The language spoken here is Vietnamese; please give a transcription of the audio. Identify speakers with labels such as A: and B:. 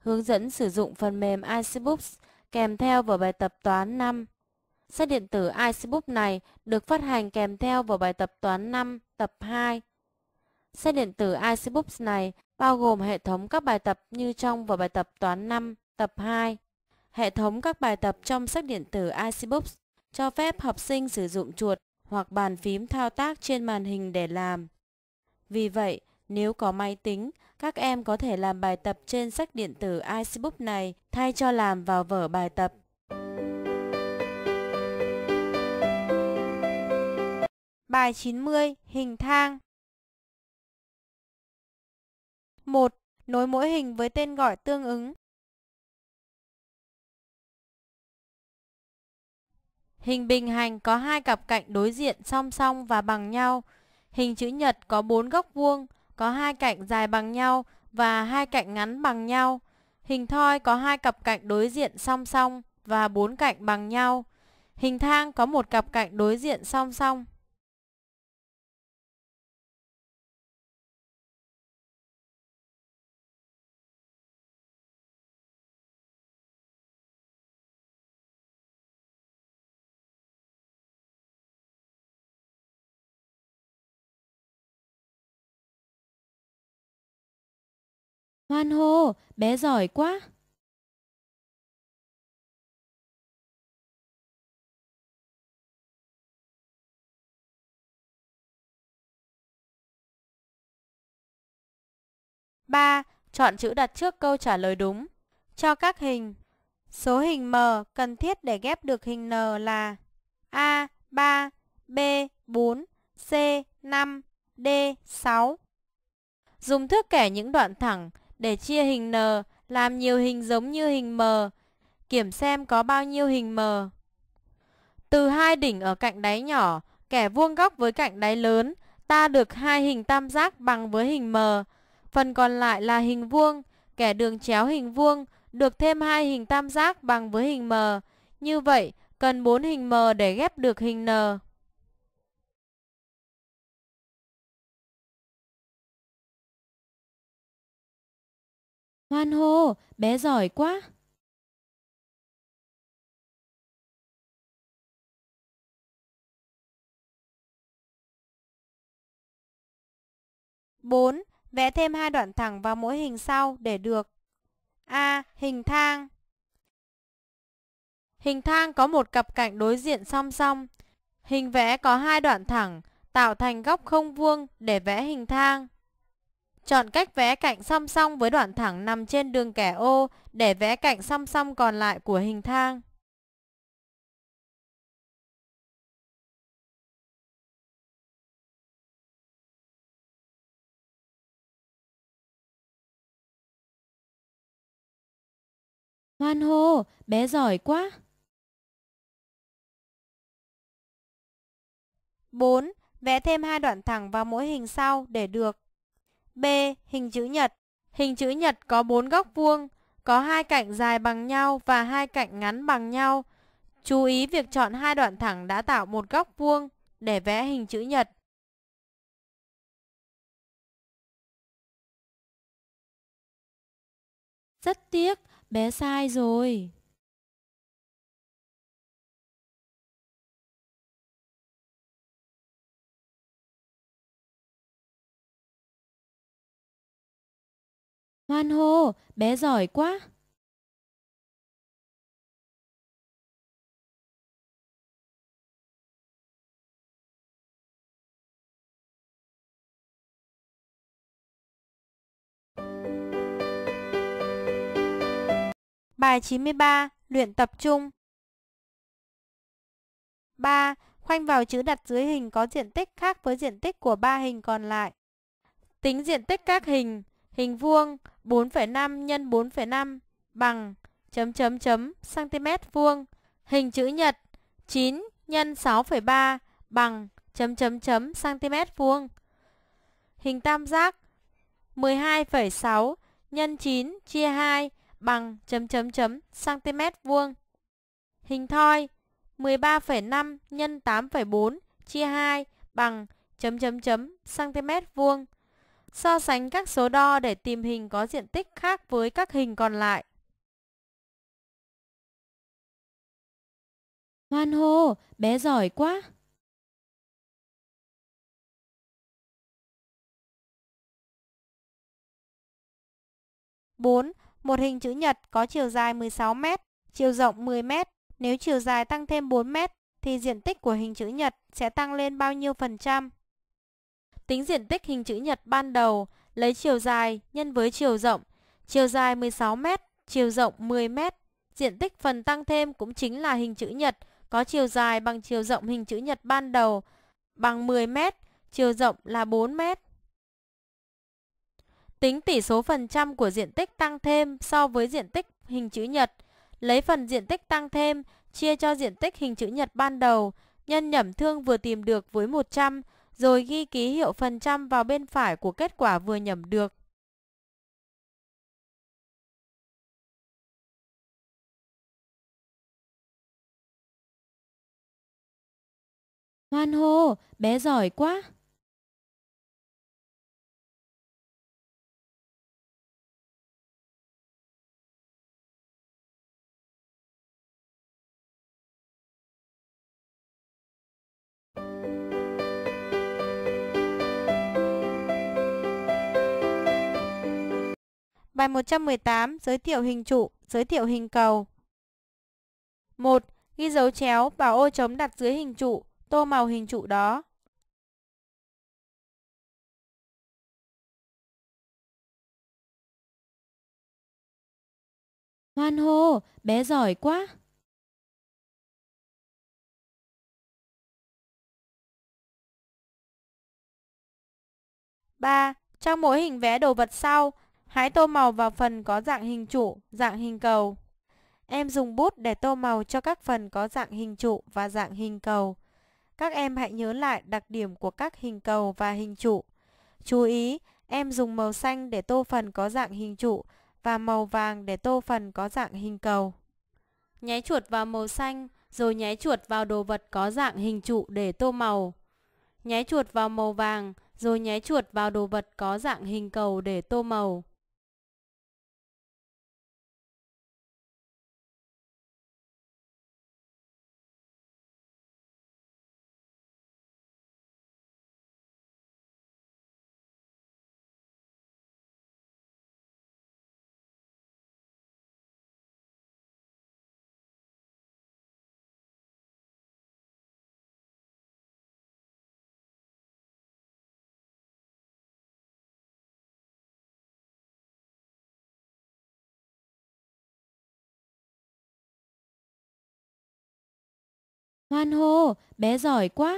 A: hướng dẫn sử dụng phần mềm ICBooks kèm theo vào bài tập toán 5. Sách điện tử ICBook này được phát hành kèm theo vào bài tập toán 5 tập 2. Sách điện tử ICBooks này bao gồm hệ thống các bài tập như trong vào bài tập toán 5 tập 2. Hệ thống các bài tập trong sách điện tử ICBooks cho phép học sinh sử dụng chuột hoặc bàn phím thao tác trên màn hình để làm. Vì vậy, nếu có máy tính, các em có thể làm bài tập trên sách điện tử iCebook này thay cho làm vào vở bài tập. Bài 90, hình thang 1. Nối mỗi hình với tên gọi tương ứng Hình bình hành có hai cặp cạnh đối diện song song và bằng nhau. Hình chữ nhật có bốn góc vuông, có hai cạnh dài bằng nhau và hai cạnh ngắn bằng nhau. Hình thoi có hai cặp cạnh đối diện song song và bốn cạnh bằng nhau. Hình thang có một cặp cạnh đối diện song song
B: Hoan hô, bé giỏi quá!
A: ba Chọn chữ đặt trước câu trả lời đúng. Cho các hình. Số hình M cần thiết để ghép được hình N là A. 3, B. 4, C. 5, D. 6. Dùng thước kẻ những đoạn thẳng để chia hình n, làm nhiều hình giống như hình m, kiểm xem có bao nhiêu hình m. Từ hai đỉnh ở cạnh đáy nhỏ, kẻ vuông góc với cạnh đáy lớn, ta được hai hình tam giác bằng với hình m. Phần còn lại là hình vuông, kẻ đường chéo hình vuông được thêm hai hình tam giác bằng với hình m. Như vậy, cần bốn hình m để ghép được hình n.
B: Hoan hô, bé giỏi quá!
A: bốn Vẽ thêm hai đoạn thẳng vào mỗi hình sau để được A. Hình thang Hình thang có một cặp cạnh đối diện song song. Hình vẽ có hai đoạn thẳng, tạo thành góc không vuông để vẽ hình thang. Chọn cách vẽ cạnh song song với đoạn thẳng nằm trên đường kẻ ô để vẽ cạnh song song còn lại của hình thang.
B: Hoan hô, bé giỏi quá!
A: 4. Vẽ thêm hai đoạn thẳng vào mỗi hình sau để được B. Hình chữ nhật Hình chữ nhật có bốn góc vuông, có hai cạnh dài bằng nhau và hai cạnh ngắn bằng nhau. Chú ý việc chọn hai đoạn thẳng đã tạo một góc vuông để vẽ hình chữ nhật.
B: Rất tiếc, bé sai rồi. Hoan hô, bé giỏi quá!
A: Bài 93, luyện tập trung. 3. Khoanh vào chữ đặt dưới hình có diện tích khác với diện tích của ba hình còn lại. Tính diện tích các hình Hình vuông 4,5 nhân 4,5 bằng chấm chấm chấm cm vuông. Hình chữ nhật 9 nhân 6,3 bằng chấm chấm chấm cm vuông. Hình tam giác 12,6 nhân 9 chia 2 bằng chấm chấm chấm cm vuông. Hình thoi 13,5 nhân 8,4 chia 2 bằng chấm chấm chấm cm vuông. So sánh các số đo để tìm hình có diện tích khác với các hình còn lại. Hoan
B: hô, bé giỏi quá! bốn Một
A: hình chữ nhật có chiều dài 16m, chiều rộng 10m. Nếu chiều dài tăng thêm 4m thì diện tích của hình chữ nhật sẽ tăng lên bao nhiêu phần trăm? Tính diện tích hình chữ nhật ban đầu, lấy chiều dài nhân với chiều rộng, chiều dài 16m, chiều rộng 10m. Diện tích phần tăng thêm cũng chính là hình chữ nhật có chiều dài bằng chiều rộng hình chữ nhật ban đầu bằng 10m, chiều rộng là 4m. Tính tỷ số phần trăm của diện tích tăng thêm so với diện tích hình chữ nhật, lấy phần diện tích tăng thêm chia cho diện tích hình chữ nhật ban đầu, nhân nhẩm thương vừa tìm được với 100 rồi ghi ký hiệu phần trăm vào bên phải của kết quả vừa nhẩm được.
B: Hoan hô, bé giỏi quá!
A: Bài 118 giới thiệu hình trụ, giới thiệu hình cầu. 1. Ghi dấu chéo, bảo ô trống đặt dưới hình trụ, tô màu hình trụ đó.
B: Hoan hô, bé giỏi quá.
A: ba Trong mỗi hình vẽ đồ vật sau, Hãy tô màu vào phần có dạng hình trụ, dạng hình cầu. Em dùng bút để tô màu cho các phần có dạng hình trụ và dạng hình cầu. Các em hãy nhớ lại đặc điểm của các hình cầu và hình trụ. Chú ý, em dùng màu xanh để tô phần có dạng hình trụ và màu vàng để tô phần có dạng hình cầu. Nháy chuột vào màu xanh rồi nháy chuột vào đồ vật có dạng hình trụ để tô màu. Nháy chuột vào màu vàng rồi nháy chuột vào đồ vật có dạng hình cầu để tô màu.
B: Hoan hô, bé giỏi quá!